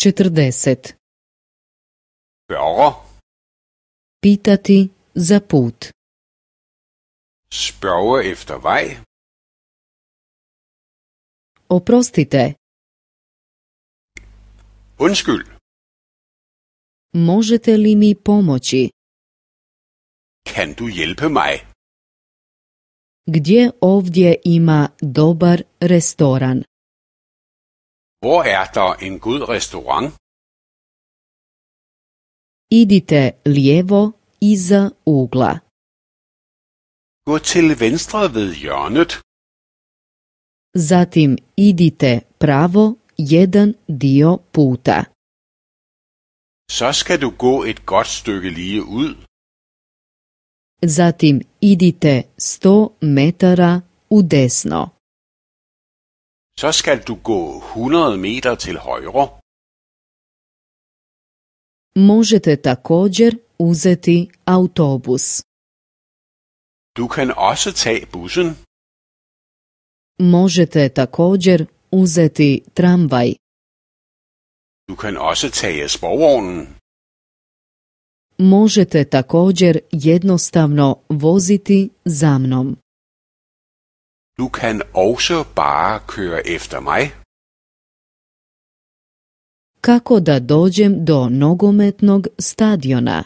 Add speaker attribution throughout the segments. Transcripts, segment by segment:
Speaker 1: 40. Spørger. Pitati za put.
Speaker 2: Spørge efter vej. Oprostite. Undskyld. Možete li mi pomoći? Kan du hjelpe mig?
Speaker 1: Gdje ovdje ima dobar restoran?
Speaker 2: Hvor er der en god restaurant?
Speaker 1: Idite lijevo iza ugla.
Speaker 2: Gå til venstre ved hjørnet.
Speaker 1: Zatim idite pravo jedan dio puta.
Speaker 2: Så skal du gå et godt stykke lige ud.
Speaker 1: Zatim idite 100 metara u desno.
Speaker 2: Så skal du gå 100 meter til højre.
Speaker 1: Možete također uzeti autobus.
Speaker 2: Du kan også tage bussen.
Speaker 1: Možete također uzeti tramvaj.
Speaker 2: Du kan også tage sporvognen.
Speaker 1: Možete također jednostavno voziti za mnom.
Speaker 2: Du kan også bare køre efter mig.
Speaker 1: Kako da dođem do nogometnog stadiona?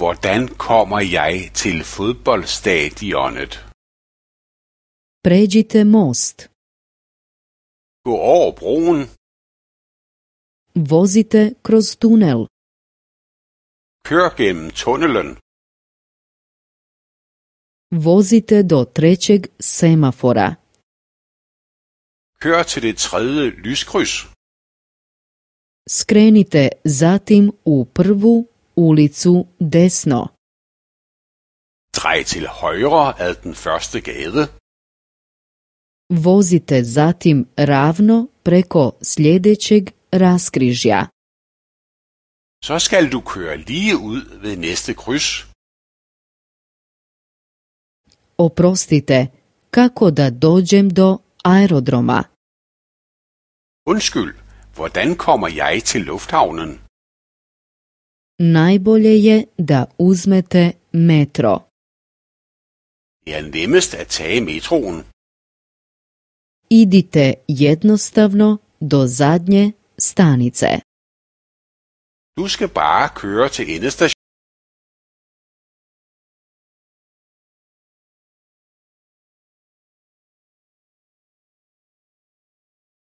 Speaker 2: Hvordan kommer jeg til fodboldstadionet?
Speaker 1: Pređite most.
Speaker 2: Gå over broen. Vozite kroz tunel. Kør gennem tunnelen.
Speaker 1: Vozite do trećeg semafora.
Speaker 2: Kør til det tredje lyskryds.
Speaker 1: Skrenite zatim u prvu ulicu desno.
Speaker 2: Drej til højre ad den første gade.
Speaker 1: Vozite zatim ravno preko sljedećeg raskrižja.
Speaker 2: Så skal du køre lige ud ved næste kryds
Speaker 1: oprostite, kako da dođem do aerodroma?
Speaker 2: Unskyld, hvordan kommer jeg til lufthavnen?
Speaker 1: Najbolje je da uzmete metro.
Speaker 2: Jel' er nemmest at tage metroen.
Speaker 1: Idite jednostavno do zadnje stanice.
Speaker 2: Du skal bare køre til endestation.